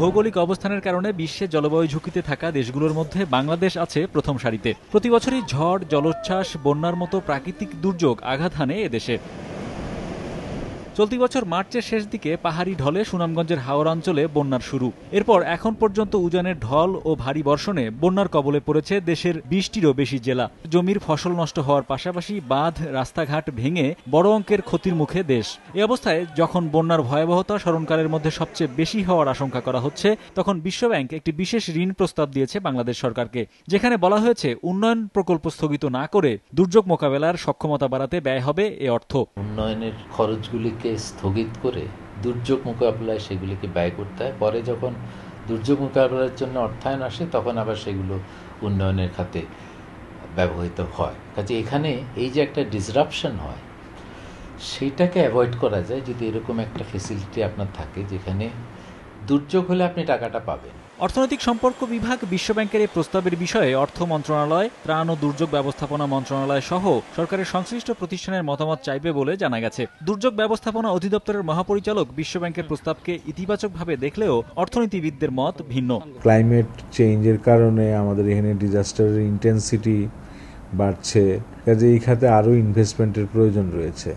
ভৌগোলিক অবস্থানের কারণে বিশ্বে জলবায়ু ঝুঁকিতে থাকা দেশগুলোর মধ্যে বাংলাদেশ আছে প্রথম সারিতে প্রতি বছরই ঝড় জলোচ্ছ্বাস বন্যার মতো প্রাকৃতিক দুর্যোগ আঘাত হানে এদেশে চলতি বছর মার্চের শেষ দিকে পাহাড়ি ঢলে সুনামগঞ্জের হাওড় অঞ্চলে বন্যার শুরু এরপর এখন পর্যন্ত উজানের ঢল ও ভারী বর্ষণে বন্যার কবলে পড়েছে দেশের বিশটিরও বেশি জেলা জমির ফসল নষ্ট হওয়ার পাশাপাশি বাঁধ রাস্তাঘাট ভেঙে বড় অঙ্কের ক্ষতির মুখে দেশ এ অবস্থায় যখন বন্যার ভয়াবহতা স্মরণকালের মধ্যে সবচেয়ে বেশি হওয়ার আশঙ্কা করা হচ্ছে তখন বিশ্বব্যাংক একটি বিশেষ ঋণ প্রস্তাব দিয়েছে বাংলাদেশ সরকারকে যেখানে বলা হয়েছে উন্নয়ন প্রকল্প স্থগিত না করে দুর্যোগ মোকাবেলার সক্ষমতা বাড়াতে ব্যয় হবে এ অর্থ উন্নয়নের খরচগুলিকে সেগুলিকে স্থগিত করে দুর্যোগ মোকাবিলায় সেগুলিকে ব্যয় করতে হয় পরে যখন দুর্যোগ মোকাবিলার জন্য অর্থায়ন আসে তখন আবার সেগুলো উন্নয়নের খাতে ব্যবহৃত হয় কাজে এখানে এই যে একটা ডিসরাপশন হয় সেটাকে অ্যাভয়েড করা যায় যদি এরকম একটা ফেসিলিটি আপনার থাকে যেখানে দুর্যোগ হলে আপনি টাকাটা পাবেন অর্থনৈতিক সম্পর্ক বিভাগ বিশ্বব্যাংকের এই প্রস্তাবের বিষয়ে অর্থ মন্ত্রণালয় ত্রাণ ও দুর্যোগ ব্যবস্থাপনা মন্ত্রণালয় সহ সরকারের সংশ্লিষ্ট প্রতিষ্ঠানের মতামত চাইবে বলে জানা গেছে দুর্যোগ ব্যবস্থাপনা অধিদপ্তরের মহাপরিচালক বিশ্বব্যাংকের প্রস্তাবকে ইতিবাচকভাবে দেখলেও অর্থনীতিবিদদের মত ভিন্ন ক্লাইমেট চেঞ্জের কারণে আমাদের এখানে ডিজাস্টারের ইন্টেন্সিটি বাড়ছে কাজে এই খাতে আরও ইনভেস্টমেন্টের প্রয়োজন রয়েছে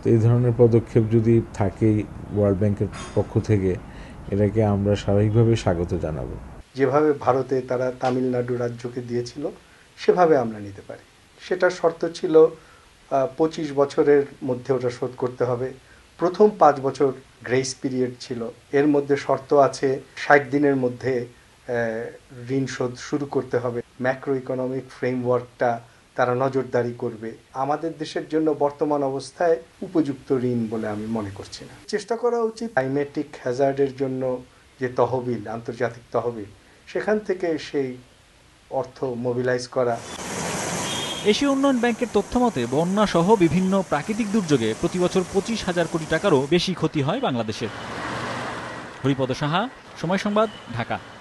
তো এই ধরনের পদক্ষেপ যদি থাকে ওয়ার্ল্ড ব্যাংকের পক্ষ থেকে এটাকে আমরা স্বাভাবিকভাবে স্বাগত জানাবো যেভাবে ভারতে তারা তামিলনাড়ু রাজ্যকে দিয়েছিল সেভাবে আমরা নিতে পারি সেটা শর্ত ছিল পঁচিশ বছরের মধ্যে ওটা শোধ করতে হবে প্রথম পাঁচ বছর গ্রেস পিরিয়ড ছিল এর মধ্যে শর্ত আছে ষাট দিনের মধ্যে ঋণ শোধ শুরু করতে হবে ম্যাক্রো ইকোনমিক ফ্রেমওয়ার্কটা তারা নজরদারি করবে আমাদের দেশের জন্য বর্তমান অবস্থায় উপযুক্ত ঋণ বলে আমি মনে করছি না চেষ্টা করা উচিত ক্লাইমেটিক হ্যাজার্ডের জন্য যে তহবিল আন্তর্জাতিক তহবিল সেখান থেকে সেই অর্থ মোবিলাইজ করা এশীয় উন্নয়ন ব্যাংকের তথ্য মতে বন্যা সহ বিভিন্ন প্রাকৃতিক দুর্যোগে প্রতি বছর পঁচিশ হাজার কোটি টাকারও বেশি ক্ষতি হয় বাংলাদেশের হরিপদ সাহা সময় সংবাদ ঢাকা